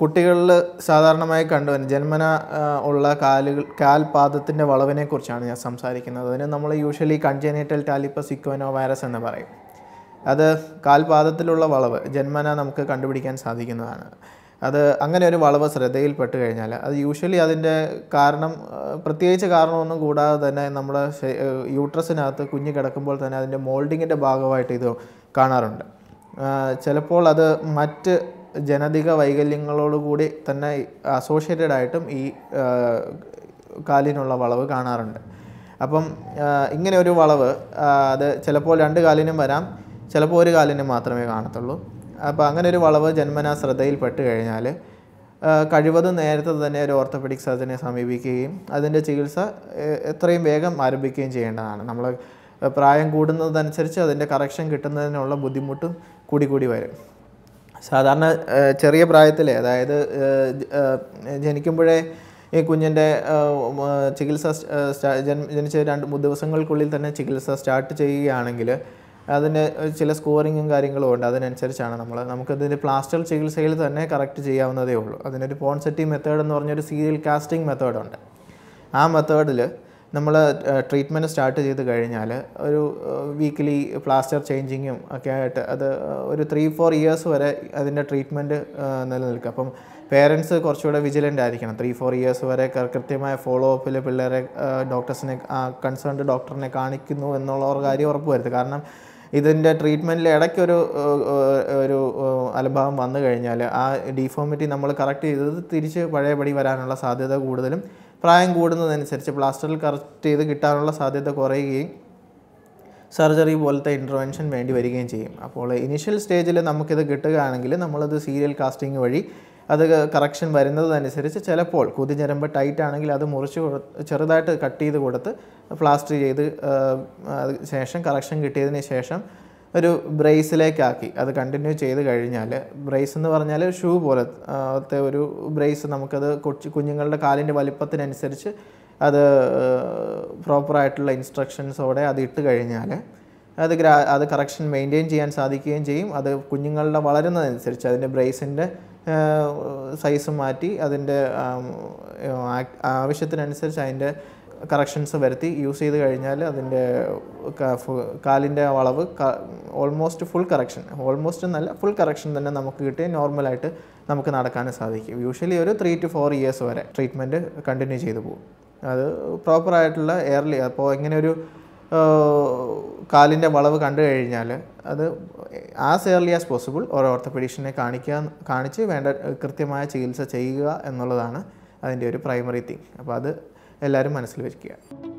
കുട്ടികളിൽ സാധാരണമായി കണ്ടുവരുന്ന ജന്മന ഉള്ള കാലുകൾ കാൽപാദത്തിൻ്റെ വളവിനെ കുറിച്ചാണ് ഞാൻ സംസാരിക്കുന്നത് അതിന് നമ്മൾ usually congenital talipes equino varus എന്ന് പറയും അത് കാൽപാദത്തിലുള്ള വളവ് ജന്മന നമുക്ക് കണ്ടുപിടിക്കാൻ സാധിക്കുന്നതാണ് അത് അങ്ങനെ ഒരു വളവ് ശ്രദ്ധയിൽപ്പെട്ട് കഴിഞ്ഞാൽ അത് യൂഷ്വലി അതിൻ്റെ കാരണം പ്രത്യേകിച്ച് കാരണമൊന്നും കൂടാതെ തന്നെ നമ്മുടെ യൂട്രസിനകത്ത് കുഞ്ഞ് കിടക്കുമ്പോൾ തന്നെ അതിൻ്റെ മോൾഡിങ്ങിൻ്റെ ഭാഗമായിട്ട് ഇത് കാണാറുണ്ട് ചിലപ്പോൾ അത് മറ്റ് ജനതിക വൈകല്യങ്ങളോടുകൂടി തന്നെ അസോഷ്യേറ്റഡ് ആയിട്ടും ഈ കാലിനുള്ള വളവ് കാണാറുണ്ട് അപ്പം ഇങ്ങനെ ഒരു വളവ് അത് ചിലപ്പോൾ രണ്ട് കാലിനും വരാം ചിലപ്പോൾ ഒരു കാലിനും മാത്രമേ കാണത്തുള്ളൂ അപ്പോൾ അങ്ങനെ ഒരു വളവ് ജന്മനാ ശ്രദ്ധയിൽപ്പെട്ട് കഴിഞ്ഞാൽ കഴിവതും നേരത്തെ തന്നെ ഒരു ഓർത്തോപെഡിക് സർജനെ സമീപിക്കുകയും അതിൻ്റെ ചികിത്സ എത്രയും വേഗം ആരംഭിക്കുകയും ചെയ്യേണ്ടതാണ് നമ്മൾ പ്രായം കൂടുന്നതനുസരിച്ച് അതിൻ്റെ കറക്ഷൻ കിട്ടുന്നതിനുള്ള ബുദ്ധിമുട്ടും കൂടി കൂടി വരും സാധാരണ ചെറിയ പ്രായത്തിൽ അതായത് ജനിക്കുമ്പോഴേ ഈ കുഞ്ഞിൻ്റെ ചികിത്സ ജനിച്ച രണ്ട് ദിവസങ്ങൾക്കുള്ളിൽ തന്നെ ചികിത്സ സ്റ്റാർട്ട് ചെയ്യുകയാണെങ്കിൽ അതിന് ചില സ്കോറിങ്ങും കാര്യങ്ങളും ഉണ്ട് അതിനനുസരിച്ചാണ് നമ്മൾ നമുക്കതിൻ്റെ പ്ലാസ്റ്റർ ചികിത്സയിൽ തന്നെ കറക്റ്റ് ചെയ്യാവുന്നതേ ഉള്ളൂ അതിനൊരു പോൺസെറ്റി മെത്തേഡ് എന്ന് പറഞ്ഞൊരു സീരിയൽ കാസ്റ്റിംഗ് മെത്തേഡുണ്ട് ആ മെത്തേഡിൽ നമ്മൾ ട്രീറ്റ്മെൻറ്റ് സ്റ്റാർട്ട് ചെയ്ത് കഴിഞ്ഞാൽ ഒരു വീക്കിലി പ്ലാസ്റ്റർ ചേഞ്ചിങ്ങും ഒക്കെ ആയിട്ട് അത് ഒരു ത്രീ ഫോർ ഇയേഴ്സ് വരെ അതിൻ്റെ ട്രീറ്റ്മെൻറ്റ് നിലനിൽക്കും അപ്പം പേരൻസ് കുറച്ചുകൂടെ വിജിലൻ്റ് ആയിരിക്കണം ത്രീ ഫോർ ഇയേഴ്സ് വരെ കൃത്യമായ ഫോളോ അപ്പിൽ പിള്ളേരെ ഡോക്ടേഴ്സിനെ കൺസേൺഡ് ഡോക്ടറിനെ കാണിക്കുന്നു എന്നുള്ള ഒരു കാര്യം ഉറപ്പുവരുത്തുക കാരണം ഇതിൻ്റെ ട്രീറ്റ്മെൻറ്റിൽ ഇടയ്ക്കൊരു ഒരു അലംഭാവം വന്നു കഴിഞ്ഞാൽ ആ ഡിഫോമിറ്റി നമ്മൾ കറക്റ്റ് ചെയ്തത് തിരിച്ച് പഴയപടി വരാനുള്ള സാധ്യത കൂടുതലും പ്രായം കൂടുന്നതനുസരിച്ച് പ്ലാസ്റ്ററിൽ കറക്റ്റ് ചെയ്ത് കിട്ടാനുള്ള സാധ്യത കുറയുകയും സർജറി പോലത്തെ ഇൻ്റർവെൻഷൻ വേണ്ടി വരികയും ചെയ്യും അപ്പോൾ ഇനിഷ്യൽ സ്റ്റേജിൽ നമുക്കിത് കിട്ടുകയാണെങ്കിൽ നമ്മളത് സീരിയൽ കാസ്റ്റിംഗ് വഴി അത് കറക്ഷൻ വരുന്നതനുസരിച്ച് ചിലപ്പോൾ കുതിഞ്ഞരമ്പ് ടൈറ്റ് ആണെങ്കിൽ അത് മുറിച്ച് ചെറുതായിട്ട് കട്ട് ചെയ്ത് കൊടുത്ത് പ്ലാസ്റ്റർ ചെയ്ത് ശേഷം കറക്ഷൻ കിട്ടിയതിന് ശേഷം ഒരു ബ്രേസിലേക്കാക്കി അത് കണ്ടിന്യൂ ചെയ്ത് കഴിഞ്ഞാൽ ബ്രേസ് എന്ന് പറഞ്ഞാൽ ഷൂ പോലത്തെ ഒരു ബ്രേസ് നമുക്കത് കൊച്ചു കുഞ്ഞുങ്ങളുടെ കാലിൻ്റെ വലിപ്പത്തിനനുസരിച്ച് അത് പ്രോപ്പറായിട്ടുള്ള ഇൻസ്ട്രക്ഷൻസോടെ അത് ഇട്ട് കഴിഞ്ഞാൽ അത് ഗ്രാ അത് കറക്ഷൻ മെയിൻറ്റെയിൻ ചെയ്യാൻ സാധിക്കുകയും ചെയ്യും അത് കുഞ്ഞുങ്ങളുടെ വളരുന്നതനുസരിച്ച് അതിൻ്റെ ബ്രേസിൻ്റെ സൈസ് മാറ്റി അതിൻ്റെ ആവശ്യത്തിനനുസരിച്ച് അതിൻ്റെ കറക്ഷൻസ് വരുത്തി യൂസ് ചെയ്ത് കഴിഞ്ഞാൽ അതിൻ്റെ കാലിൻ്റെ വളവ് ഓൾമോസ്റ്റ് ഫുൾ കറക്ഷൻ ഓൾമോസ്റ്റ് നല്ല ഫുൾ കറക്ഷൻ തന്നെ നമുക്ക് കിട്ടി നോർമലായിട്ട് നമുക്ക് നടക്കാനും സാധിക്കും യൂഷ്വലി ഒരു ത്രീ ടു ഫോർ ഇയേഴ്സ് വരെ ട്രീറ്റ്മെൻറ്റ് കണ്ടിന്യൂ ചെയ്തു പോകും അത് പ്രോപ്പറായിട്ടുള്ള എയർലി അപ്പോൾ ഇങ്ങനെ ഒരു കാലിൻ്റെ വളവ് കണ്ടു കഴിഞ്ഞാൽ അത് ആസ് ഏർലി ആസ് പോസിബിൾ ഓരോ ഓർത്തപെഡീഷനെ കാണിക്കുക കാണിച്ച് വേണ്ട കൃത്യമായ ചികിത്സ ചെയ്യുക എന്നുള്ളതാണ് അതിൻ്റെ ഒരു പ്രൈമറി തിങ് അപ്പോൾ അത് എല്ലാവരും മനസ്സിൽ വയ്ക്കുക